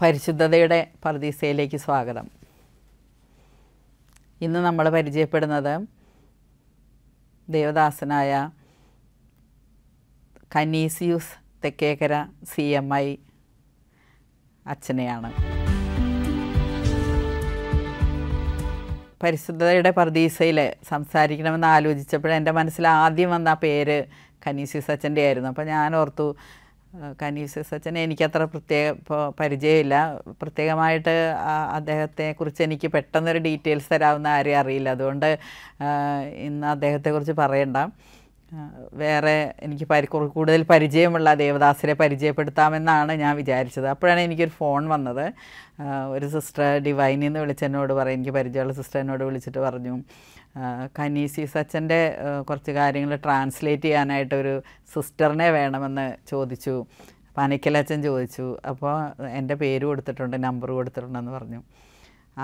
പരിശുദ്ധതയുടെ പർദീസയിലേക്ക് സ്വാഗതം ഇന്ന് നമ്മൾ പരിചയപ്പെടുന്നത് ദേവദാസനായ Canisius Thekkekara C M I അച്ഛനെയാണ് പരിശുദ്ധതയുടെ പർദീസയിൽ സംസാരിക്കണമെന്ന് ആലോചിച്ചപ്പോൾ എൻ്റെ മനസ്സിൽ ആദ്യം വന്ന പേര് കനീസിയൂസ് അച്ഛൻ്റെ ആയിരുന്നു അപ്പോൾ ഞാൻ ഓർത്തു കനീസ് സച്ചനെ എനിക്കത്ര പ്രത്യേക പരിചയമില്ല പ്രത്യേകമായിട്ട് അദ്ദേഹത്തെ കുറിച്ച് എനിക്ക് പെട്ടെന്നൊരു ഡീറ്റെയിൽസ് തരാവുന്ന ആരെയും അറിയില്ല അതുകൊണ്ട് ഇന്ന് അദ്ദേഹത്തെക്കുറിച്ച് പറയണ്ട വേറെ എനിക്ക് പരി കൂടുതൽ പരിചയമുള്ള ദേവദാസരെ പരിചയപ്പെടുത്താമെന്നാണ് ഞാൻ വിചാരിച്ചത് അപ്പോഴാണ് എനിക്കൊരു ഫോൺ വന്നത് ഒരു സിസ്റ്റർ ഡിവൈനിൽ നിന്ന് വിളിച്ചെന്നോട് പറയും എനിക്ക് പരിചയമുള്ള സിസ്റ്റർ എന്നോട് വിളിച്ചിട്ട് പറഞ്ഞു ഖനീസി സച്ചൻ്റെ കുറച്ച് കാര്യങ്ങൾ ട്രാൻസ്ലേറ്റ് ചെയ്യാനായിട്ട് ഒരു സിസ്റ്ററിനെ വേണമെന്ന് ചോദിച്ചു പനക്കലച്ചൻ ചോദിച്ചു അപ്പോൾ എൻ്റെ പേര് കൊടുത്തിട്ടുണ്ട് നമ്പർ കൊടുത്തിട്ടുണ്ടെന്ന് പറഞ്ഞു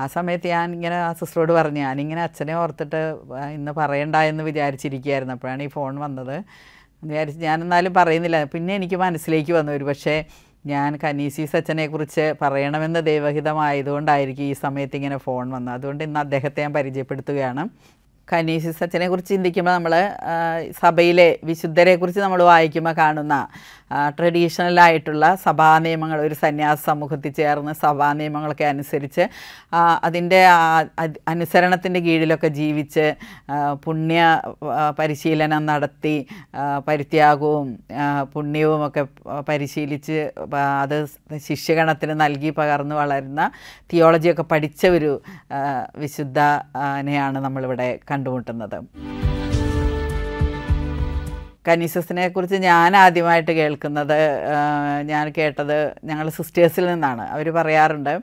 ആ സമയത്ത് ഞാൻ ഇങ്ങനെ ആ സിസ്റ്ററോട് പറഞ്ഞു ഞാനിങ്ങനെ അച്ഛനെ ഓർത്തിട്ട് ഇന്ന് പറയണ്ട എന്ന് വിചാരിച്ചിരിക്കുകയായിരുന്നു അപ്പോഴാണ് ഈ ഫോൺ വന്നത് വിചാരിച്ച് ഞാനെന്നാലും പറയുന്നില്ല പിന്നെ എനിക്ക് മനസ്സിലേക്ക് വന്നു ഒരു പക്ഷേ ഞാൻ കനീസി സച്ചനെക്കുറിച്ച് പറയണമെന്ന് ദൈവഹിതമായതുകൊണ്ടായിരിക്കും ഈ സമയത്ത് ഇങ്ങനെ ഫോൺ വന്നത് അതുകൊണ്ട് ഇന്ന് അദ്ദേഹത്തെ ഞാൻ പരിചയപ്പെടുത്തുകയാണ് കനീശിസച്ചനെ കുറിച്ച് ചിന്തിക്കുമ്പോൾ നമ്മൾ സഭയിലെ വിശുദ്ധരെ കുറിച്ച് നമ്മൾ വായിക്കുമ്പോൾ കാണുന്ന ട്രഡീഷണൽ ആയിട്ടുള്ള സഭാ നിയമങ്ങൾ ഒരു സന്യാസ സമൂഹത്തിൽ ചേർന്ന് സഭാ നിയമങ്ങളൊക്കെ അനുസരിച്ച് അതിൻ്റെ അനുസരണത്തിൻ്റെ കീഴിലൊക്കെ ജീവിച്ച് പുണ്യ പരിശീലനം നടത്തി പരിത്യാഗവും പുണ്യവും ഒക്കെ പരിശീലിച്ച് അത് ശിഷ്യഗണത്തിന് നൽകി പകർന്നു വളരുന്ന തിയോളജിയൊക്കെ പഠിച്ച ഒരു വിശുദ്ധനെയാണ് നമ്മളിവിടെ കണ്ടത് കണ്ടുമുട്ടുന്നത് കനീസസിനെ കുറിച്ച് ഞാൻ ആദ്യമായിട്ട് കേൾക്കുന്നത് ഞാൻ കേട്ടത് ഞങ്ങൾ സിസ്റ്റേഴ്സിൽ നിന്നാണ് അവർ പറയാറുണ്ട്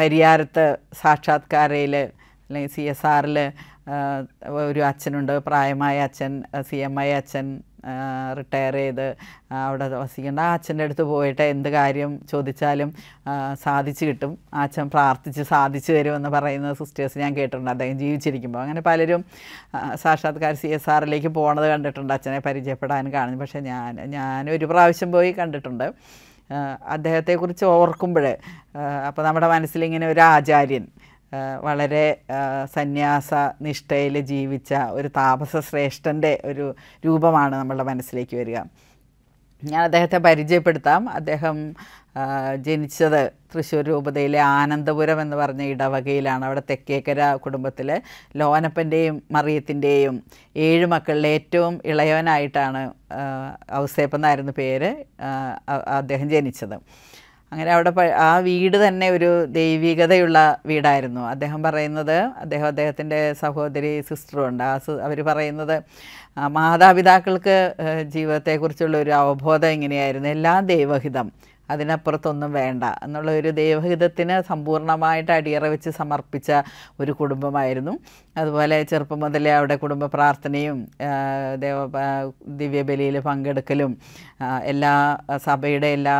പരിയാരത്ത് സാക്ഷാത്കാരയിൽ അല്ലെങ്കിൽ സി എസ് ആറിൽ ഒരു അച്ഛനുണ്ട് പ്രായമായ അച്ഛൻ സി എം ഐ അച്ഛൻ റിട്ടയർ ചെയ്ത് അവിടെ വസിക്കേണ്ട ആ അച്ഛൻ്റെ അടുത്ത് പോയിട്ട് എന്ത് കാര്യം ചോദിച്ചാലും സാധിച്ചു കിട്ടും ആ അച്ഛൻ പ്രാർത്ഥിച്ച് സാധിച്ചു തരുമെന്ന് പറയുന്ന സിസ്റ്റേഴ്സ് ഞാൻ കേട്ടിട്ടുണ്ട് അദ്ദേഹം ജീവിച്ചിരിക്കുമ്പോൾ അങ്ങനെ പലരും സാക്ഷാത്കാർ സി എസ് ആറിലേക്ക് പോണത് കണ്ടിട്ടുണ്ട് അച്ഛനെ പരിചയപ്പെടാൻ കാണുന്നു പക്ഷേ ഞാൻ ഞാൻ ഒരു പ്രാവശ്യം പോയി കണ്ടിട്ടുണ്ട് അദ്ദേഹത്തെക്കുറിച്ച് ഓർക്കുമ്പോൾ അപ്പോൾ നമ്മുടെ മനസ്സിലിങ്ങനെ ഒരു ആചാര്യൻ വളരെ സന്യാസ നിഷ്ഠയിൽ ജീവിച്ച ഒരു താപസ ശ്രേഷ്ഠൻ്റെ ഒരു രൂപമാണ് നമ്മളുടെ മനസ്സിലേക്ക് വരിക ഞാൻ അദ്ദേഹത്തെ പരിചയപ്പെടുത്താം അദ്ദേഹം ജനിച്ചത് തൃശ്ശൂർ രൂപതയിലെ ആനന്ദപുരം എന്ന് പറഞ്ഞ ഇടവകയിലാണ് അവിടെ തെക്കേക്കര കുടുംബത്തിൽ ലോനപ്പൻ്റെയും മറിയത്തിൻ്റെയും ഏഴ് മക്കളിലെ ഏറ്റവും ഇളയവനായിട്ടാണ് ഔസേപ്പെന്നായിരുന്നു പേര് അദ്ദേഹം ജനിച്ചത് അങ്ങനെ അവിടെ ആ വീട് തന്നെ ഒരു ദൈവികതയുള്ള വീടായിരുന്നു അദ്ദേഹം പറയുന്നത് അദ്ദേഹം അദ്ദേഹത്തിൻ്റെ സഹോദരി സിസ്റ്ററും ഉണ്ട് ആ അവർ പറയുന്നത് മാതാപിതാക്കൾക്ക് ജീവിതത്തെക്കുറിച്ചുള്ള ഒരു അവബോധം ഇങ്ങനെയായിരുന്നു എല്ലാം ദൈവഹിതം അതിനപ്പുറത്തൊന്നും വേണ്ട എന്നുള്ള ഒരു ദൈവഹിതത്തിന് സമ്പൂർണ്ണമായിട്ട് അടിയറ വെച്ച് സമർപ്പിച്ച ഒരു കുടുംബമായിരുന്നു അതുപോലെ ചെറുപ്പം മുതലേ അവിടെ കുടുംബ പ്രാർത്ഥനയും ദേവ ദിവ്യബലിയിൽ പങ്കെടുക്കലും എല്ലാ സഭയുടെ എല്ലാ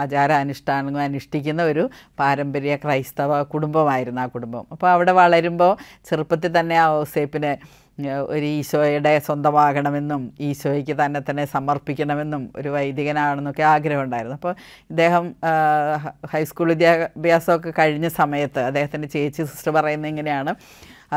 ആചാരാനുഷ്ഠാനങ്ങളും അനുഷ്ഠിക്കുന്ന ഒരു പാരമ്പര്യ ക്രൈസ്തവ കുടുംബമായിരുന്നു ആ കുടുംബം അപ്പോൾ അവിടെ വളരുമ്പോൾ ചെറുപ്പത്തിൽ തന്നെ ആ ഔസേപ്പിന് ഒരു ഈശോയുടെ സ്വന്തമാകണമെന്നും ഈശോയ്ക്ക് തന്നെ തന്നെ സമർപ്പിക്കണമെന്നും ഒരു വൈദികനാണെന്നൊക്കെ ആഗ്രഹമുണ്ടായിരുന്നു അപ്പോൾ ഇദ്ദേഹം ഹൈസ്കൂൾ വിദ്യാഭ്യാസമൊക്കെ കഴിഞ്ഞ സമയത്ത് അദ്ദേഹത്തിൻ്റെ ചേച്ചി സിസ്റ്റർ പറയുന്നത് ഇങ്ങനെയാണ്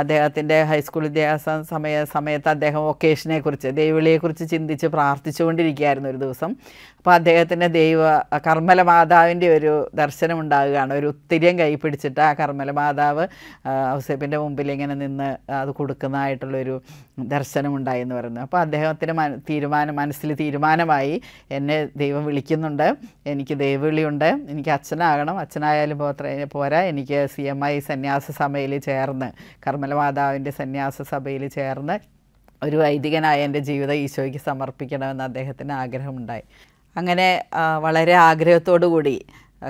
അദ്ദേഹത്തിൻ്റെ ഹൈസ്കൂൾ വിദ്യാഭ്യാസ സമയ സമയത്ത് അദ്ദേഹം വൊക്കേഷനെ കുറിച്ച് ദൈവവിളിയെക്കുറിച്ച് ചിന്തിച്ച് പ്രാർത്ഥിച്ചുകൊണ്ടിരിക്കുകയായിരുന്നു ഒരു ദിവസം അപ്പോൾ അദ്ദേഹത്തിന് ദൈവ കർമ്മല മാതാവിൻ്റെ ഒരു ദർശനം ഉണ്ടാകുകയാണ് ഒരു ഉത്തിരിയം കൈ പിടിച്ചിട്ട് ആ കർമ്മല മാതാവ് ഔസേപ്പിൻ്റെ മുമ്പിൽ ഇങ്ങനെ നിന്ന് അത് കൊടുക്കുന്നതായിട്ടുള്ളൊരു ദർശനമുണ്ടായി എന്ന് പറയുന്നു അപ്പോൾ അദ്ദേഹത്തിന് മന തീരുമാനം മനസ്സിൽ തീരുമാനമായി എന്നെ ദൈവം വിളിക്കുന്നുണ്ട് എനിക്ക് ദൈവവിളിയുണ്ട് എനിക്ക് അച്ഛനാകണം അച്ഛനായാലും പോത്ര പോരാ എനിക്ക് സി എം ഐ സന്യാസ സമയിൽ ചേർന്ന് കർമ്മ കമലമാതാവിൻ്റെ സന്യാസ സഭയിൽ ചേർന്ന് ഒരു വൈദികനായ എൻ്റെ ജീവിതം ഈശോയ്ക്ക് സമർപ്പിക്കണമെന്ന് അദ്ദേഹത്തിന് ആഗ്രഹമുണ്ടായി അങ്ങനെ വളരെ ആഗ്രഹത്തോടു കൂടി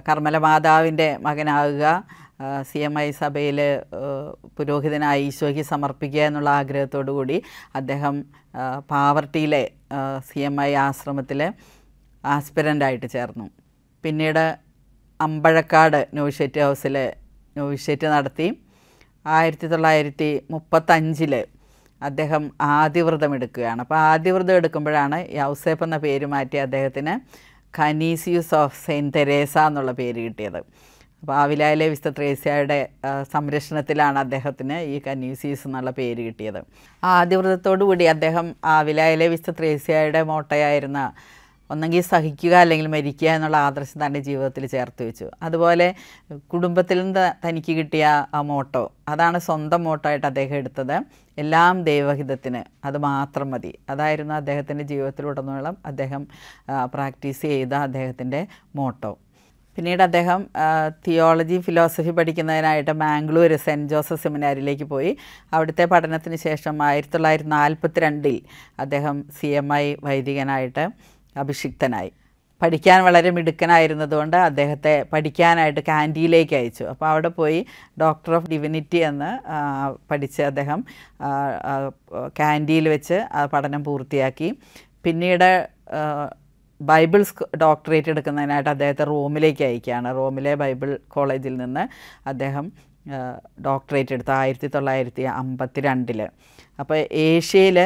കർമ്മലമാതാവിൻ്റെ മകനാകുക സി എം ഐ സഭയിൽ പുരോഹിതനായി ഈശോയ്ക്ക് സമർപ്പിക്കുക എന്നുള്ള ആഗ്രഹത്തോടു കൂടി അദ്ദേഹം പാവർട്ടിയിലെ സി എം ഐ ആശ്രമത്തിൽ ആസ്പിരൻ്റായിട്ട് ചേർന്നു പിന്നീട് അമ്പഴക്കാട് നോവിഷേറ്റ് ഹൗസിൽ നോവിഷേറ്റ് നടത്തി ആയിരത്തി തൊള്ളായിരത്തി മുപ്പത്തഞ്ചിൽ അദ്ദേഹം ആദിവ്രതം എടുക്കുകയാണ് അപ്പോൾ ആദിവ്രതം എടുക്കുമ്പോഴാണ് യൗസേഫ് എന്ന പേര് മാറ്റി അദ്ദേഹത്തിന് ഖനീസിയൂസ് ഓഫ് സെയിൻറ്റ് തെരേസ എന്നുള്ള പേര് കിട്ടിയത് അപ്പോൾ ആവിലായിലെ വിസ്ത ത്രേസ്യയുടെ സംരക്ഷണത്തിലാണ് അദ്ദേഹത്തിന് ഈ കന്യൂസീസ് എന്നുള്ള പേര് കിട്ടിയത് ആദ്യവ്രതത്തോടുകൂടി അദ്ദേഹം ആവിലായിലെ വിസ്ത ത്രേസ്യയുടെ മോട്ടയായിരുന്ന ഒന്നെങ്കിൽ സഹിക്കുക അല്ലെങ്കിൽ മരിക്കുക എന്നുള്ള ആദർശം തൻ്റെ ജീവിതത്തിൽ ചേർത്ത് വെച്ചു അതുപോലെ കുടുംബത്തിൽ നിന്ന് തനിക്ക് കിട്ടിയ ആ മോട്ടോ അതാണ് സ്വന്തം മോട്ടോ ആയിട്ട് അദ്ദേഹം എടുത്തത് എല്ലാം ദൈവഹിതത്തിന് അത് മാത്രം മതി അതായിരുന്നു അദ്ദേഹത്തിൻ്റെ ജീവിതത്തിലുടനീളം അദ്ദേഹം പ്രാക്ടീസ് ചെയ്ത അദ്ദേഹത്തിൻ്റെ മോട്ടോ പിന്നീട് അദ്ദേഹം തിയോളജി ഫിലോസഫി പഠിക്കുന്നതിനായിട്ട് ബാംഗ്ലൂർ സെൻറ്റ് ജോസഫ് സെമിനാരിലേക്ക് പോയി അവിടുത്തെ പഠനത്തിന് ശേഷം ആയിരത്തി തൊള്ളായിരത്തി നാൽപ്പത്തി രണ്ടിൽ അദ്ദേഹം സി എം ഐ വൈദികനായിട്ട് അഭിഷിക്തനായി പഠിക്കാൻ വളരെ മിടുക്കനായിരുന്നതുകൊണ്ട് അദ്ദേഹത്തെ പഠിക്കാനായിട്ട് കാൻഡിയിലേക്ക് അയച്ചു അപ്പോൾ അവിടെ പോയി ഡോക്ടർ ഓഫ് ഡിവിനിറ്റി എന്ന് പഠിച്ച് അദ്ദേഹം കാൻഡിയിൽ വെച്ച് ആ പഠനം പൂർത്തിയാക്കി പിന്നീട് ബൈബിൾ ഡോക്ടറേറ്റ് എടുക്കുന്നതിനായിട്ട് അദ്ദേഹത്തെ റോമിലേക്ക് അയക്കുകയാണ് റോമിലെ ബൈബിൾ കോളേജിൽ നിന്ന് അദ്ദേഹം ഡോക്ടറേറ്റ് എടുത്ത ആയിരത്തി തൊള്ളായിരത്തി അമ്പത്തി രണ്ടിൽ അപ്പോൾ ഏഷ്യയിൽ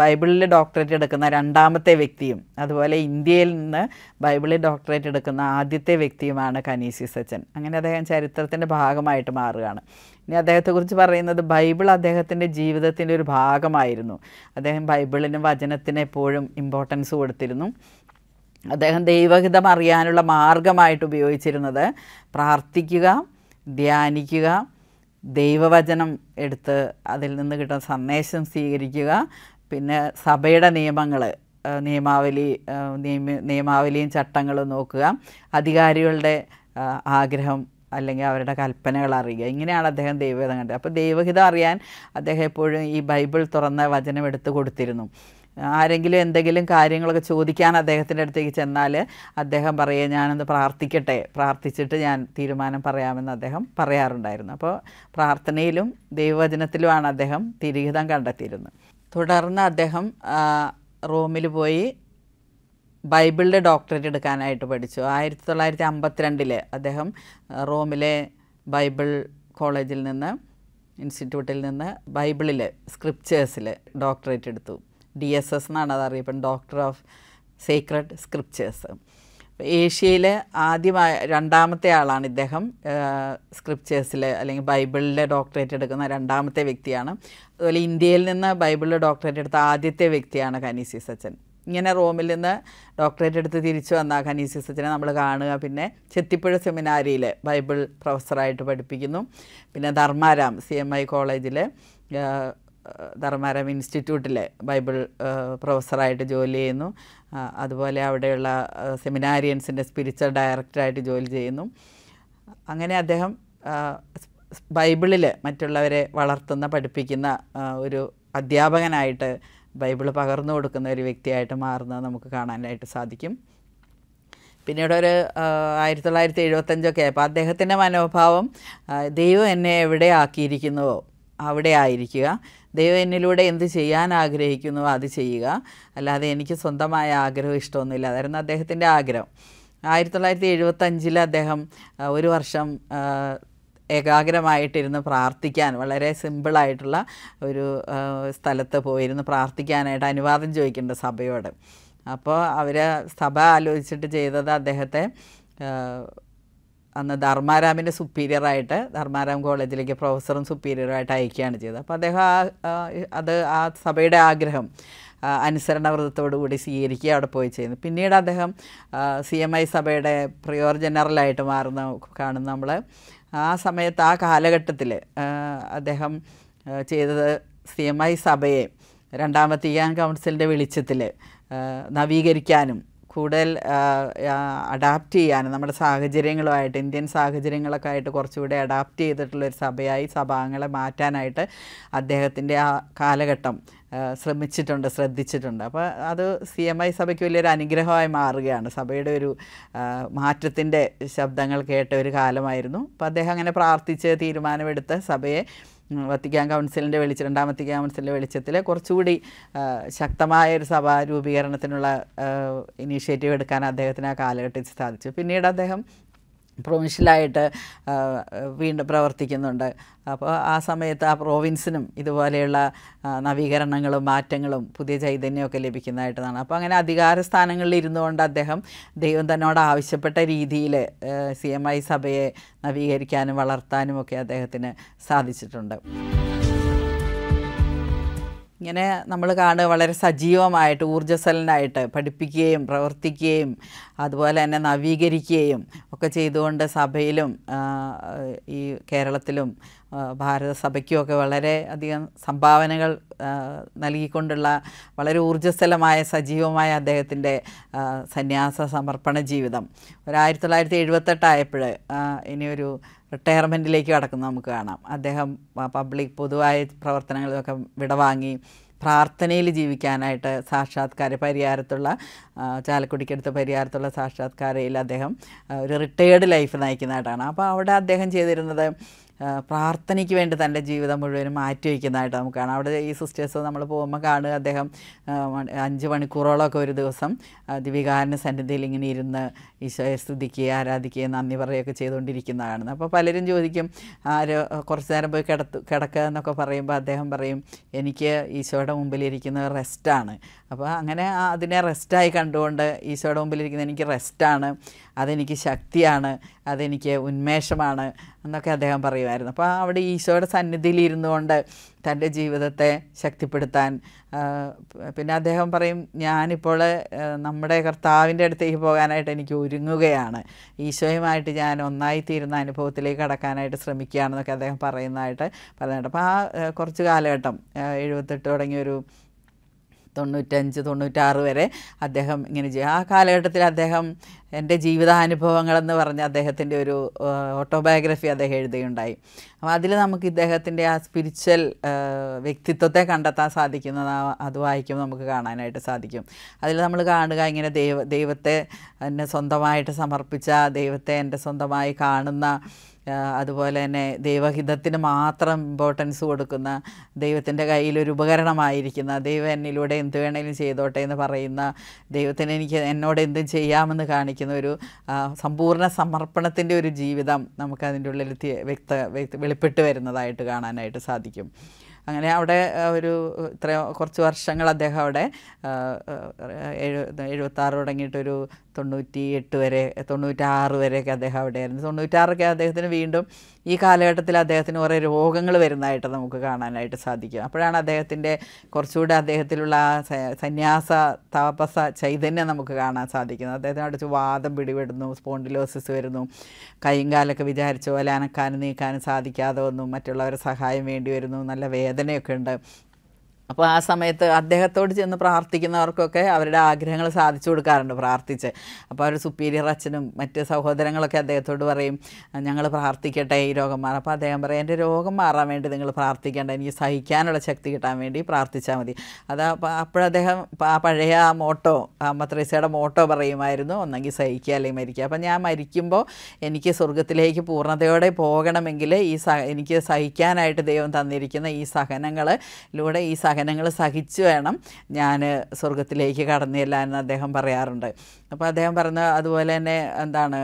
ബൈബിളിൽ ഡോക്ടറേറ്റ് എടുക്കുന്ന രണ്ടാമത്തെ വ്യക്തിയും അതുപോലെ ഇന്ത്യയിൽ നിന്ന് ബൈബിളിൽ ഡോക്ടറേറ്റ് എടുക്കുന്ന ആദ്യത്തെ വ്യക്തിയുമാണ് കനീസി സച്ചൻ അങ്ങനെ അദ്ദേഹം ചരിത്രത്തിൻ്റെ ഭാഗമായിട്ട് മാറുകയാണ് ഇനി അദ്ദേഹത്തെക്കുറിച്ച് പറയുന്നത് ബൈബിൾ അദ്ദേഹത്തിൻ്റെ ജീവിതത്തിൻ്റെ ഒരു ഭാഗമായിരുന്നു അദ്ദേഹം ബൈബിളിനും വചനത്തിന് എപ്പോഴും ഇമ്പോർട്ടൻസ് കൊടുത്തിരുന്നു അദ്ദേഹം ദൈവഹിതം അറിയാനുള്ള മാർഗമായിട്ട് ഉപയോഗിച്ചിരുന്നത് പ്രാർത്ഥിക്കുക ധ്യാനിക്കുക ദൈവവചനം എടുത്ത് അതിൽ നിന്ന് കിട്ടുന്ന സന്ദേശം സ്വീകരിക്കുക പിന്നെ സഭയുടെ നിയമങ്ങൾ നിയമാവലി നിയമ നിയമാവലിയും ചട്ടങ്ങളും നോക്കുക അധികാരികളുടെ ആഗ്രഹം അല്ലെങ്കിൽ അവരുടെ കൽപ്പനകൾ അറിയുക ഇങ്ങനെയാണ് അദ്ദേഹം ദൈവഹിതം കണ്ടത് അപ്പോൾ ദൈവഹിതം അറിയാൻ അദ്ദേഹം എപ്പോഴും ഈ ബൈബിൾ തുറന്ന വചനം എടുത്തു കൊടുത്തിരുന്നു ആരെങ്കിലും എന്തെങ്കിലും കാര്യങ്ങളൊക്കെ ചോദിക്കാൻ അദ്ദേഹത്തിൻ്റെ അടുത്തേക്ക് ചെന്നാൽ അദ്ദേഹം പറയുക ഞാനൊന്ന് പ്രാർത്ഥിക്കട്ടെ പ്രാർത്ഥിച്ചിട്ട് ഞാൻ തീരുമാനം പറയാമെന്ന് അദ്ദേഹം പറയാറുണ്ടായിരുന്നു അപ്പോൾ പ്രാർത്ഥനയിലും ദൈവവചനത്തിലുമാണ് അദ്ദേഹം തിരിഹിതം കണ്ടെത്തിയിരുന്നത് തുടർന്ന് അദ്ദേഹം റോമിൽ പോയി ബൈബിളിൻ്റെ ഡോക്ടറേറ്റ് എടുക്കാനായിട്ട് പഠിച്ചു ആയിരത്തി തൊള്ളായിരത്തി അമ്പത്തിരണ്ടിൽ അദ്ദേഹം റോമിലെ ബൈബിൾ കോളേജിൽ നിന്ന് ഇൻസ്റ്റിറ്റ്യൂട്ടിൽ നിന്ന് ബൈബിളിൽ സ്ക്രിപ്റ്റേഴ്സിൽ ഡോക്ടറേറ്റ് എടുത്തു ഡി എസ് എസ് എന്നാണ് അത് അറിയപ്പെടുന്നത് ഡോക്ടർ ഓഫ് സീക്രട്ട് സ്ക്രിപ്റ്റേഴ്സ് ഏഷ്യയിലെ ആദ്യമായ രണ്ടാമത്തെ ആളാണ് ഇദ്ദേഹം സ്ക്രിപ്റ്റേഴ്സിൽ അല്ലെങ്കിൽ ബൈബിളിലെ ഡോക്ടറേറ്റ് എടുക്കുന്ന രണ്ടാമത്തെ വ്യക്തിയാണ് അതുപോലെ ഇന്ത്യയിൽ നിന്ന് ബൈബിളിലെ ഡോക്ടറേറ്റ് എടുത്ത ആദ്യത്തെ വ്യക്തിയാണ് കനീസി സച്ചൻ ഇങ്ങനെ റോമിൽ നിന്ന് ഡോക്ടറേറ്റ് എടുത്ത് തിരിച്ചു വന്ന ഖനീസി സച്ചനെ നമ്മൾ കാണുക പിന്നെ ചെത്തിപ്പുഴ സെമിനാരിയിൽ ബൈബിൾ പ്രൊഫസറായിട്ട് പഠിപ്പിക്കുന്നു പിന്നെ ധർമാരാം സി എം ഐ കോളേജിൽ ധർമാരം ഇൻസ്റ്റിറ്റ്യൂട്ടിലെ ബൈബിൾ പ്രൊഫസറായിട്ട് ജോലി ചെയ്യുന്നു അതുപോലെ അവിടെയുള്ള സെമിനാരിയൻസിൻ്റെ സ്പിരിച്വൽ ഡയറക്ടറായിട്ട് ജോലി ചെയ്യുന്നു അങ്ങനെ അദ്ദേഹം ബൈബിളിൽ മറ്റുള്ളവരെ വളർത്തുന്ന പഠിപ്പിക്കുന്ന ഒരു അധ്യാപകനായിട്ട് ബൈബിൾ പകർന്നു കൊടുക്കുന്ന ഒരു വ്യക്തിയായിട്ട് മാറുന്നത് നമുക്ക് കാണാനായിട്ട് സാധിക്കും പിന്നീട് ഒരു ആയിരത്തി തൊള്ളായിരത്തി എഴുപത്തഞ്ചൊക്കെ അപ്പോൾ അദ്ദേഹത്തിൻ്റെ മനോഭാവം ദൈവം എന്നെ എവിടെ ആക്കിയിരിക്കുന്നുവോ അവിടെ ആയിരിക്കുക ദൈവം എന്നിലൂടെ എന്ത് ചെയ്യാൻ ആഗ്രഹിക്കുന്നു അത് ചെയ്യുക അല്ലാതെ എനിക്ക് സ്വന്തമായ ആഗ്രഹം ഇഷ്ടമൊന്നുമില്ല അതായിരുന്നു അദ്ദേഹത്തിൻ്റെ ആഗ്രഹം ആയിരത്തി തൊള്ളായിരത്തി എഴുപത്തഞ്ചിൽ അദ്ദേഹം ഒരു വർഷം ഏകാഗ്രമായിട്ടിരുന്ന് പ്രാർത്ഥിക്കാൻ വളരെ സിമ്പിളായിട്ടുള്ള ഒരു സ്ഥലത്ത് പോയിരുന്നു പ്രാർത്ഥിക്കാനായിട്ട് അനുവാദം ചോദിക്കേണ്ട സഭയോട് അപ്പോൾ അവർ സഭ ആലോചിച്ചിട്ട് ചെയ്തത് അദ്ദേഹത്തെ അന്ന് ധർമാരാമിൻ്റെ സുപ്പീരിയറായിട്ട് ധർമാരാം കോളേജിലേക്ക് പ്രൊഫസറും സുപ്പീരിയറുമായിട്ട് അയക്കുകയാണ് ചെയ്തത് അപ്പോൾ അദ്ദേഹം ആ അത് ആ സഭയുടെ ആഗ്രഹം അനുസരണവ്രതത്തോടുകൂടി സ്വീകരിക്കുക അവിടെ പോയി ചെയ്യുന്നു പിന്നീട് അദ്ദേഹം സി എം ഐ സഭയുടെ പ്രിയോർ ജനറലായിട്ട് മാറുന്ന കാണുന്ന നമ്മൾ ആ സമയത്ത് ആ കാലഘട്ടത്തിൽ അദ്ദേഹം ചെയ്തത് സി എം ഐ സഭയെ രണ്ടാമത്തെ ഇയാൻ കൗൺസിലിൻ്റെ വെളിച്ചത്തിൽ നവീകരിക്കാനും കൂടുതൽ അഡാപ്റ്റ് ചെയ്യാൻ നമ്മുടെ സാഹചര്യങ്ങളുമായിട്ട് ഇന്ത്യൻ സാഹചര്യങ്ങളൊക്കെ ആയിട്ട് കുറച്ചുകൂടെ അഡാപ്റ്റ് ചെയ്തിട്ടുള്ളൊരു സഭയായി സഭാംഗങ്ങളെ മാറ്റാനായിട്ട് അദ്ദേഹത്തിൻ്റെ ആ കാലഘട്ടം ശ്രമിച്ചിട്ടുണ്ട് ശ്രദ്ധിച്ചിട്ടുണ്ട് അപ്പോൾ അത് സി എം ഐ സഭയ്ക്ക് വലിയൊരു അനുഗ്രഹമായി മാറുകയാണ് സഭയുടെ ഒരു മാറ്റത്തിൻ്റെ ശബ്ദങ്ങൾ കേട്ട ഒരു കാലമായിരുന്നു അപ്പോൾ അദ്ദേഹം അങ്ങനെ പ്രാർത്ഥിച്ച് തീരുമാനമെടുത്ത് സഭയെ വത്തിക്കാൻ കൗൺസിലിൻ്റെ വെളിച്ചം രണ്ടാമത്തെ കൗൺസിലിൻ്റെ വെളിച്ചത്തിൽ കുറച്ചുകൂടി ശക്തമായ ഒരു സഭാ രൂപീകരണത്തിനുള്ള ഇനീഷ്യേറ്റീവ് എടുക്കാൻ അദ്ദേഹത്തിന് ആ കാലഘട്ടത്തിൽ സാധിച്ചു പിന്നീട് അദ്ദേഹം പ്രൊവിൻഷ്യലായിട്ട് വീണ്ടും പ്രവർത്തിക്കുന്നുണ്ട് അപ്പോൾ ആ സമയത്ത് ആ പ്രോവിൻസിനും ഇതുപോലെയുള്ള നവീകരണങ്ങളും മാറ്റങ്ങളും പുതിയ ചൈതന്യമൊക്കെ ലഭിക്കുന്നതായിട്ടതാണ് അപ്പോൾ അങ്ങനെ അധികാര സ്ഥാനങ്ങളിൽ ഇരുന്നുകൊണ്ട് അദ്ദേഹം ദൈവം തന്നോട് ആവശ്യപ്പെട്ട രീതിയിൽ സി എം ഐ സഭയെ നവീകരിക്കാനും വളർത്താനും ഒക്കെ അദ്ദേഹത്തിന് സാധിച്ചിട്ടുണ്ട് ഇങ്ങനെ നമ്മൾ കാണുക വളരെ സജീവമായിട്ട് ഊർജ്ജസ്വലനായിട്ട് പഠിപ്പിക്കുകയും പ്രവർത്തിക്കുകയും അതുപോലെ തന്നെ നവീകരിക്കുകയും ഒക്കെ ചെയ്തുകൊണ്ട് സഭയിലും ഈ കേരളത്തിലും ഭാരതസഭയ്ക്കുമൊക്കെ വളരെ അധികം സംഭാവനകൾ നൽകിക്കൊണ്ടുള്ള വളരെ ഊർജ്ജസ്വലമായ സജീവമായ അദ്ദേഹത്തിൻ്റെ സന്യാസ സമർപ്പണ ജീവിതം ഒരായിരത്തി തൊള്ളായിരത്തി എഴുപത്തെട്ടായപ്പോൾ ഇനിയൊരു റിട്ടയർമെൻറ്റിലേക്ക് കടക്കുന്ന നമുക്ക് കാണാം അദ്ദേഹം പബ്ലിക് പൊതുവായ പ്രവർത്തനങ്ങളിലൊക്കെ വിടവാങ്ങി പ്രാർത്ഥനയിൽ ജീവിക്കാനായിട്ട് സാക്ഷാത്കാര പരിഹാരത്തുള്ള ചാലക്കുടിക്കടുത്ത പരിഹാരത്തുള്ള സാക്ഷാത്കാരയിൽ അദ്ദേഹം ഒരു റിട്ടയേർഡ് ലൈഫ് നയിക്കുന്നതായിട്ടാണ് അപ്പോൾ അവിടെ അദ്ദേഹം ചെയ്തിരുന്നത് പ്രാർത്ഥനയ്ക്ക് വേണ്ടി തൻ്റെ ജീവിതം മുഴുവനും മാറ്റിവെക്കുന്നതായിട്ട് നമുക്ക് കാണാം അവിടെ ഈ സിസ്റ്റേഴ്സ് നമ്മൾ പോകുമ്പോൾ കാണുക അദ്ദേഹം അഞ്ച് മണിക്കൂറോളമൊക്കെ ഒരു ദിവസം ദിവികാരൻ്റെ സന്നിധിയിൽ ഇങ്ങനെ ഇരുന്ന് ഈശോയെ സ്തുതിക്കുക ആരാധിക്കുക നന്ദി പറയുകയൊക്കെ ചെയ്തുകൊണ്ടിരിക്കുന്നതാണ് അപ്പോൾ പലരും ചോദിക്കും ആര് കുറച്ച് നേരം പോയി കിടത്തു കിടക്കുക എന്നൊക്കെ പറയുമ്പോൾ അദ്ദേഹം പറയും എനിക്ക് ഈശോയുടെ മുമ്പിലിരിക്കുന്ന റെസ്റ്റാണ് അപ്പോൾ അങ്ങനെ അതിനെ റെസ്റ്റായി കണ്ടുകൊണ്ട് ഈശോയുടെ മുമ്പിലിരിക്കുന്ന എനിക്ക് റെസ്റ്റാണ് അതെനിക്ക് ശക്തിയാണ് അതെനിക്ക് ഉന്മേഷമാണ് എന്നൊക്കെ അദ്ദേഹം പറയുമായിരുന്നു അപ്പോൾ അവിടെ ഈശോയുടെ സന്നിധിയിലിരുന്നു കൊണ്ട് തൻ്റെ ജീവിതത്തെ ശക്തിപ്പെടുത്താൻ പിന്നെ അദ്ദേഹം പറയും ഞാനിപ്പോൾ നമ്മുടെ കർത്താവിൻ്റെ അടുത്തേക്ക് പോകാനായിട്ട് എനിക്ക് ഒരുങ്ങുകയാണ് ഈശോയുമായിട്ട് ഞാൻ ഒന്നായി തീരുന്ന അനുഭവത്തിലേക്ക് കടക്കാനായിട്ട് ശ്രമിക്കുകയാണെന്നൊക്കെ അദ്ദേഹം പറയുന്നതായിട്ട് പറയുന്നുണ്ട് അപ്പോൾ ആ കുറച്ച് കാലഘട്ടം എഴുപത്തെട്ട് തുടങ്ങിയൊരു തൊണ്ണൂറ്റഞ്ച് തൊണ്ണൂറ്റാറ് വരെ അദ്ദേഹം ഇങ്ങനെ ചെയ്യും ആ കാലഘട്ടത്തിൽ അദ്ദേഹം എൻ്റെ ജീവിതാനുഭവങ്ങളെന്ന് പറഞ്ഞ അദ്ദേഹത്തിൻ്റെ ഒരു ഓട്ടോബയോഗ്രഫി അദ്ദേഹം എഴുതുകയുണ്ടായി അപ്പോൾ അതിൽ നമുക്ക് ഇദ്ദേഹത്തിൻ്റെ ആ സ്പിരിച്വൽ വ്യക്തിത്വത്തെ കണ്ടെത്താൻ സാധിക്കുന്നത് അത് വായിക്കുമ്പോൾ നമുക്ക് കാണാനായിട്ട് സാധിക്കും അതിൽ നമ്മൾ കാണുക ഇങ്ങനെ ദൈവ ദൈവത്തെ എന്നെ സ്വന്തമായിട്ട് സമർപ്പിച്ച ദൈവത്തെ എൻ്റെ സ്വന്തമായി കാണുന്ന അതുപോലെ തന്നെ ദൈവഹിതത്തിന് മാത്രം ഇമ്പോർട്ടൻസ് കൊടുക്കുന്ന ദൈവത്തിൻ്റെ കയ്യിലൊരു ഉപകരണമായിരിക്കുന്ന ദൈവം എന്നിലൂടെ എന്ത് വേണേലും ചെയ്തോട്ടെ എന്ന് പറയുന്ന ദൈവത്തിന് എനിക്ക് എന്നോട് എന്തും ചെയ്യാമെന്ന് കാണിക്കുന്ന ഒരു സമ്പൂർണ്ണ സമർപ്പണത്തിൻ്റെ ഒരു ജീവിതം നമുക്ക് അതിൻ്റെ ഉള്ളിൽ വ്യക്ത വെളിപ്പെട്ട് വരുന്നതായിട്ട് കാണാനായിട്ട് സാധിക്കും അങ്ങനെ അവിടെ ഒരു ഇത്ര കുറച്ച് വർഷങ്ങൾ അദ്ദേഹം അവിടെ എഴു എഴുപത്താറ് തുടങ്ങിയിട്ടൊരു തൊണ്ണൂറ്റി എട്ട് വരെ തൊണ്ണൂറ്റാറ് വരെയൊക്കെ അദ്ദേഹം അവിടെയായിരുന്നു തൊണ്ണൂറ്റാറൊക്കെ അദ്ദേഹത്തിന് വീണ്ടും ഈ കാലഘട്ടത്തിൽ അദ്ദേഹത്തിന് കുറേ രോഗങ്ങൾ വരുന്നതായിട്ട് നമുക്ക് കാണാനായിട്ട് സാധിക്കും അപ്പോഴാണ് അദ്ദേഹത്തിൻ്റെ കുറച്ചുകൂടെ അദ്ദേഹത്തിലുള്ള ആ സന്യാസ താപസ ചൈതന്യം നമുക്ക് കാണാൻ സാധിക്കുന്നത് അദ്ദേഹത്തിന് അടിച്ച് വാദം പിടിപെടുന്നു സ്പോണ്ടിലോസിസ് വരുന്നു കൈയും കാലൊക്കെ വിചാരിച്ച പോലെ അനക്കാനും നീക്കാനും സാധിക്കാതെ വന്നു മറ്റുള്ളവരുടെ സഹായം വേണ്ടി വരുന്നു നല്ല വേദനയൊക്കെ ഉണ്ട് അപ്പോൾ ആ സമയത്ത് അദ്ദേഹത്തോട് ചെന്ന് പ്രാർത്ഥിക്കുന്നവർക്കൊക്കെ അവരുടെ ആഗ്രഹങ്ങൾ സാധിച്ചു കൊടുക്കാറുണ്ട് പ്രാർത്ഥിച്ച് അപ്പോൾ അവർ സുപ്പീരിയർ അച്ഛനും മറ്റ് സഹോദരങ്ങളൊക്കെ അദ്ദേഹത്തോട് പറയും ഞങ്ങൾ പ്രാർത്ഥിക്കട്ടെ ഈ രോഗം മാറാം അപ്പോൾ അദ്ദേഹം പറയും എൻ്റെ രോഗം മാറാൻ വേണ്ടി നിങ്ങൾ പ്രാർത്ഥിക്കേണ്ട എനിക്ക് സഹിക്കാനുള്ള ശക്തി കിട്ടാൻ വേണ്ടി പ്രാർത്ഥിച്ചാൽ മതി അത് അപ്പോഴദ്ദേഹം ആ പഴയ ആ മോട്ടോ അമ്മത്രേസയുടെ മോട്ടോ പറയുമായിരുന്നു ഒന്നെങ്കിൽ സഹിക്കുക അല്ലെങ്കിൽ മരിക്കുക അപ്പം ഞാൻ മരിക്കുമ്പോൾ എനിക്ക് സ്വർഗത്തിലേക്ക് പൂർണ്ണതയോടെ പോകണമെങ്കിൽ ഈ സ എനിക്ക് സഹിക്കാനായിട്ട് ദൈവം തന്നിരിക്കുന്ന ഈ സഹനങ്ങളിലൂടെ ഈ സഹ സഹനങ്ങൾ സഹിച്ചു വേണം ഞാൻ സ്വർഗത്തിലേക്ക് കടന്നില്ല എന്ന് അദ്ദേഹം പറയാറുണ്ട് അപ്പോൾ അദ്ദേഹം പറഞ്ഞ അതുപോലെ തന്നെ എന്താണ്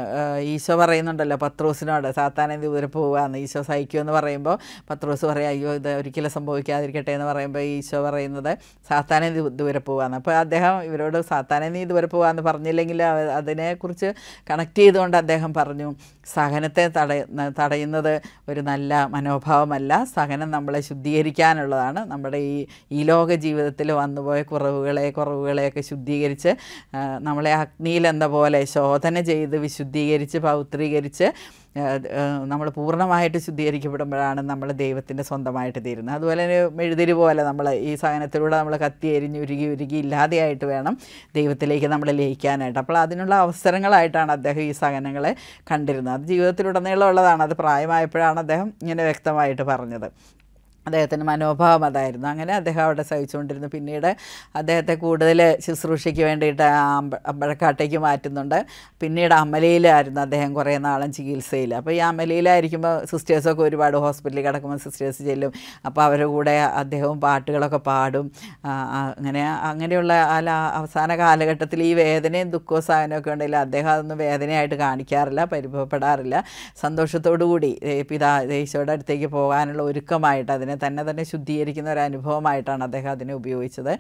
ഈശോ പറയുന്നുണ്ടല്ലോ പത്രോസിനോട് സാത്താൻ സാത്താനെ ദൂരെ പോവുകയെന്ന് ഈശോ സഹിക്കുമെന്ന് പറയുമ്പോൾ പത്രോസ് പറയാം അയ്യോ ഇത് ഒരിക്കലും സംഭവിക്കാതിരിക്കട്ടെ എന്ന് പറയുമ്പോൾ ഈശോ പറയുന്നത് സാത്താനെ ഇതുവരെ പോവാന്ന് അപ്പോൾ അദ്ദേഹം ഇവരോട് സാത്താനെ നീ ഇതുവരെ പോവാന്ന് പറഞ്ഞില്ലെങ്കിൽ അതിനെക്കുറിച്ച് കണക്ട് ചെയ്തുകൊണ്ട് അദ്ദേഹം പറഞ്ഞു സഹനത്തെ തടയ തടയുന്നത് ഒരു നല്ല മനോഭാവമല്ല സഹനം നമ്മളെ ശുദ്ധീകരിക്കാനുള്ളതാണ് നമ്മുടെ ഈ ഈ ലോക ജീവിതത്തിൽ വന്നുപോയ കുറവുകളെ കുറവുകളെയൊക്കെ ശുദ്ധീകരിച്ച് നമ്മളെ എന്ന പോലെ ശോധന ചെയ്ത് വിശുദ്ധീകരിച്ച് പൗത്രീകരിച്ച് നമ്മൾ പൂർണ്ണമായിട്ട് ശുദ്ധീകരിക്കപ്പെടുമ്പോഴാണ് നമ്മൾ ദൈവത്തിൻ്റെ സ്വന്തമായിട്ട് തീരുന്നത് അതുപോലെ തന്നെ മെഴുതിരി പോലെ നമ്മൾ ഈ സഹനത്തിലൂടെ നമ്മൾ കത്തി എരിഞ്ഞ് ഉരുകി ഉരുകി ഇല്ലാതെയായിട്ട് വേണം ദൈവത്തിലേക്ക് നമ്മൾ ലയിക്കാനായിട്ട് അപ്പോൾ അതിനുള്ള അവസരങ്ങളായിട്ടാണ് അദ്ദേഹം ഈ സഹനങ്ങളെ കണ്ടിരുന്നത് അത് ജീവിതത്തിലുടനീളമുള്ളതാണ് അത് പ്രായമായപ്പോഴാണ് അദ്ദേഹം ഇങ്ങനെ വ്യക്തമായിട്ട് പറഞ്ഞത് അദ്ദേഹത്തിൻ്റെ മനോഭാവം അതായിരുന്നു അങ്ങനെ അദ്ദേഹം അവിടെ സഹിച്ചുകൊണ്ടിരുന്നു പിന്നീട് അദ്ദേഹത്തെ കൂടുതൽ ശുശ്രൂഷയ്ക്ക് വേണ്ടിയിട്ട് അമ്പഴക്കാട്ടേക്ക് മാറ്റുന്നുണ്ട് പിന്നീട് അമലയിലായിരുന്നു അദ്ദേഹം കുറേ നാളും ചികിത്സയിൽ അപ്പോൾ ഈ അമലയിലായിരിക്കുമ്പോൾ സിസ്റ്റേഴ്സൊക്കെ ഒരുപാട് ഹോസ്പിറ്റലിൽ കിടക്കുമ്പോൾ സിസ്റ്റേഴ്സ് ചെല്ലും അപ്പോൾ അവരുടെ കൂടെ അദ്ദേഹവും പാട്ടുകളൊക്കെ പാടും അങ്ങനെ അങ്ങനെയുള്ള ആ അവസാന കാലഘട്ടത്തിൽ ഈ വേദനയും ദുഃഖവും സാധനമൊക്കെ ഉണ്ടെങ്കിൽ അദ്ദേഹം അതൊന്നും വേദനയായിട്ട് കാണിക്കാറില്ല പരിഭവപ്പെടാറില്ല സന്തോഷത്തോടു കൂടി പിതാ ഈശോയുടെ അടുത്തേക്ക് പോകാനുള്ള ഒരുക്കമായിട്ട് അതിനെ തന്നെ തന്നെ ശുദ്ധീകരിക്കുന്ന ഒരു അനുഭവമായിട്ടാണ് അദ്ദേഹം അതിനെ ഉപയോഗിച്ചത്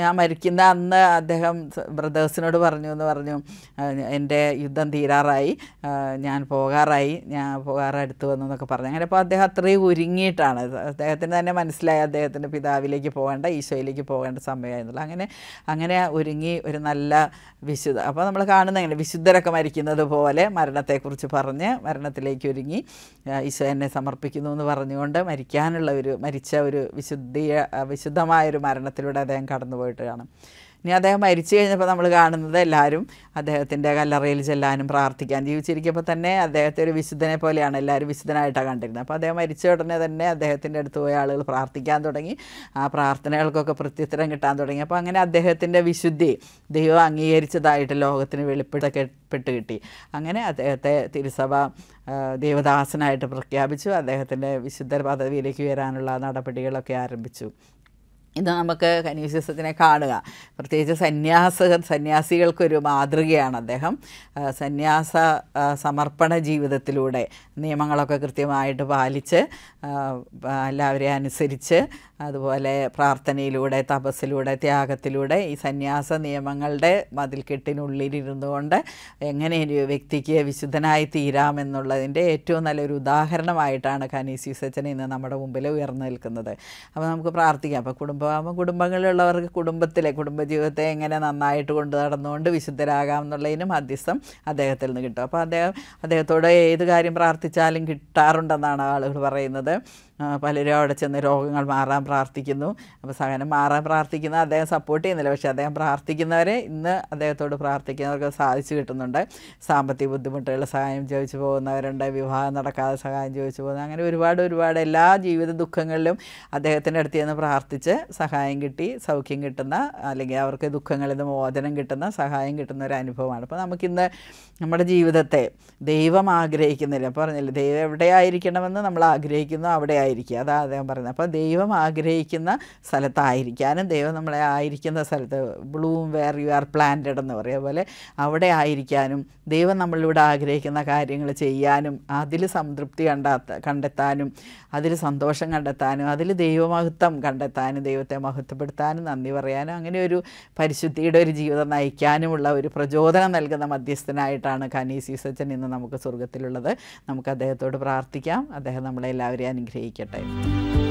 ഞാൻ മരിക്കുന്ന അന്ന് അദ്ദേഹം ബ്രദേഴ്സിനോട് പറഞ്ഞു എന്ന് പറഞ്ഞു എൻ്റെ യുദ്ധം തീരാറായി ഞാൻ പോകാറായി ഞാൻ പോകാറടുത്ത് വന്നു എന്നൊക്കെ പറഞ്ഞു അങ്ങനെ അപ്പോൾ അദ്ദേഹം അത്രയും ഒരുങ്ങിയിട്ടാണ് അദ്ദേഹത്തിന് തന്നെ മനസ്സിലായി അദ്ദേഹത്തിൻ്റെ പിതാവിലേക്ക് പോകേണ്ട ഈശോയിലേക്ക് പോകേണ്ട സമയമായിരുന്നുള്ളൂ അങ്ങനെ അങ്ങനെ ഒരുങ്ങി ഒരു നല്ല വിശുദ്ധ അപ്പോൾ നമ്മൾ കാണുന്ന എങ്ങനെ വിശുദ്ധരൊക്കെ മരിക്കുന്നത് പോലെ മരണത്തെക്കുറിച്ച് പറഞ്ഞ് മരണത്തിലേക്ക് ഒരുങ്ങി ഈശോ എന്നെ സമർപ്പിക്കുന്നു എന്ന് പറഞ്ഞുകൊണ്ട് മരിക്കാനുള്ള ഒരു മരിച്ച ഒരു വിശുദ്ധിയ വിശുദ്ധമായൊരു മരണത്തിലൂടെ അദ്ദേഹം കടന്നുപോയിട്ടാണ് ഇനി അദ്ദേഹം മരിച്ചു കഴിഞ്ഞപ്പോൾ നമ്മൾ കാണുന്നത് എല്ലാവരും അദ്ദേഹത്തിൻ്റെ കല്ലറയിൽ ചെല്ലാനും പ്രാർത്ഥിക്കാൻ ജീവിച്ചിരിക്കുമ്പോൾ തന്നെ അദ്ദേഹത്തെ ഒരു വിശുദ്ധനെ പോലെയാണ് എല്ലാവരും വിശുദ്ധനായിട്ടാണ് കണ്ടിരുന്നത് അപ്പോൾ അദ്ദേഹം മരിച്ച ഉടനെ തന്നെ അദ്ദേഹത്തിൻ്റെ അടുത്ത് പോയ ആളുകൾ പ്രാർത്ഥിക്കാൻ തുടങ്ങി ആ പ്രാർത്ഥനകൾക്കൊക്കെ പ്രത്യുത്തരം കിട്ടാൻ തുടങ്ങി അപ്പോൾ അങ്ങനെ അദ്ദേഹത്തിൻ്റെ വിശുദ്ധി ദൈവം അംഗീകരിച്ചതായിട്ട് ലോകത്തിന് വെളിപ്പെടുത്തപ്പെട്ട് കിട്ടി അങ്ങനെ അദ്ദേഹത്തെ തിരുസഭ ദേവദാസനായിട്ട് പ്രഖ്യാപിച്ചു അദ്ദേഹത്തിൻ്റെ വിശുദ്ധ പദവിയിലേക്ക് ഉയരാനുള്ള നടപടികളൊക്കെ ആരംഭിച്ചു ഇത് നമുക്ക് കനീഷ്യസത്തിനെ കാണുക പ്രത്യേകിച്ച് സന്യാസ സന്യാസികൾക്കൊരു മാതൃകയാണ് അദ്ദേഹം സന്യാസ സമർപ്പണ ജീവിതത്തിലൂടെ നിയമങ്ങളൊക്കെ കൃത്യമായിട്ട് പാലിച്ച് എല്ലാവരെയും അനുസരിച്ച് അതുപോലെ പ്രാർത്ഥനയിലൂടെ തപസ്സിലൂടെ ത്യാഗത്തിലൂടെ ഈ സന്യാസ നിയമങ്ങളുടെ മതിൽക്കെട്ടിനുള്ളിലിരുന്നുകൊണ്ട് എങ്ങനെ ഒരു വ്യക്തിക്ക് വിശുദ്ധനായി തീരാമെന്നുള്ളതിൻ്റെ ഏറ്റവും നല്ലൊരു ഉദാഹരണമായിട്ടാണ് കനീസ്യൂസച്ചൻ ഇന്ന് നമ്മുടെ മുമ്പിൽ ഉയർന്നു നിൽക്കുന്നത് അപ്പോൾ നമുക്ക് പ്രാർത്ഥിക്കാം അപ്പോൾ കുടുംബ കുടുംബമാകുമ്പോൾ കുടുംബങ്ങളിലുള്ളവർക്ക് കുടുംബത്തിലെ കുടുംബജീവിതത്തെ എങ്ങനെ നന്നായിട്ട് കൊണ്ടു നടന്നുകൊണ്ട് വിശുദ്ധരാകാം എന്നുള്ളതിനും മധ്യസ്ഥം അദ്ദേഹത്തിൽ നിന്ന് കിട്ടും അപ്പോൾ അദ്ദേഹം അദ്ദേഹത്തോട് ഏത് കാര്യം പ്രാർത്ഥിച്ചാലും കിട്ടാറുണ്ടെന്നാണ് ആളുകൾ പറയുന്നത് പലരും അവിടെ ചെന്ന് രോഗങ്ങൾ മാറാൻ പ്രാർത്ഥിക്കുന്നു അപ്പോൾ സഹനം മാറാൻ പ്രാർത്ഥിക്കുന്ന അദ്ദേഹം സപ്പോർട്ട് ചെയ്യുന്നില്ല പക്ഷേ അദ്ദേഹം പ്രാർത്ഥിക്കുന്നവരെ ഇന്ന് അദ്ദേഹത്തോട് പ്രാർത്ഥിക്കുന്നവർക്ക് സാധിച്ചു കിട്ടുന്നുണ്ട് സാമ്പത്തിക ബുദ്ധിമുട്ടുകൾ സഹായം ചോദിച്ചു പോകുന്നവരുണ്ട് വിവാഹം നടക്കാതെ സഹായം ചോദിച്ചു പോകുന്ന അങ്ങനെ ഒരുപാട് ഒരുപാട് എല്ലാ ജീവിത ദുഃഖങ്ങളിലും അദ്ദേഹത്തിൻ്റെ അടുത്ത് നിന്ന് പ്രാർത്ഥിച്ച് സഹായം കിട്ടി സൗഖ്യം കിട്ടുന്ന അല്ലെങ്കിൽ അവർക്ക് ദുഃഖങ്ങളിൽ നിന്ന് മോചനം കിട്ടുന്ന സഹായം കിട്ടുന്ന ഒരു അനുഭവമാണ് അപ്പോൾ നമുക്കിന്ന് നമ്മുടെ ജീവിതത്തെ ദൈവം ആഗ്രഹിക്കുന്നില്ല പറഞ്ഞില്ല ദൈവം എവിടെയായിരിക്കണമെന്ന് നമ്മൾ ആഗ്രഹിക്കുന്നു അവിടെ സ്ഥലത്തായിരിക്കുക അതാ അദ്ദേഹം പറയുന്നത് അപ്പോൾ ദൈവം ആഗ്രഹിക്കുന്ന സ്ഥലത്തായിരിക്കാനും ദൈവം നമ്മളെ ആയിരിക്കുന്ന സ്ഥലത്ത് bloom where you are planted എന്ന് പറയുക പോലെ അവിടെ ആയിരിക്കാനും ദൈവം നമ്മളിവിടെ ആഗ്രഹിക്കുന്ന കാര്യങ്ങൾ ചെയ്യാനും അതിൽ സംതൃപ്തി കണ്ടാത്ത കണ്ടെത്താനും അതിൽ സന്തോഷം കണ്ടെത്താനും അതിൽ ദൈവമഹത്വം കണ്ടെത്താനും ദൈവത്തെ മഹത്വപ്പെടുത്താനും നന്ദി പറയാനും അങ്ങനെ ഒരു പരിശുദ്ധിയുടെ ഒരു ജീവിതം നയിക്കാനുമുള്ള ഒരു പ്രചോദനം നൽകുന്ന മധ്യസ്ഥനായിട്ടാണ് കനീസ് സച്ചൻ ഇന്ന് നമുക്ക് സ്വർഗത്തിലുള്ളത് നമുക്ക് അദ്ദേഹത്തോട് പ്രാർത്ഥിക്കാം അദ്ദേഹം നമ്മളെല്ലാവരെയും അനുഗ്രഹിക്കും get time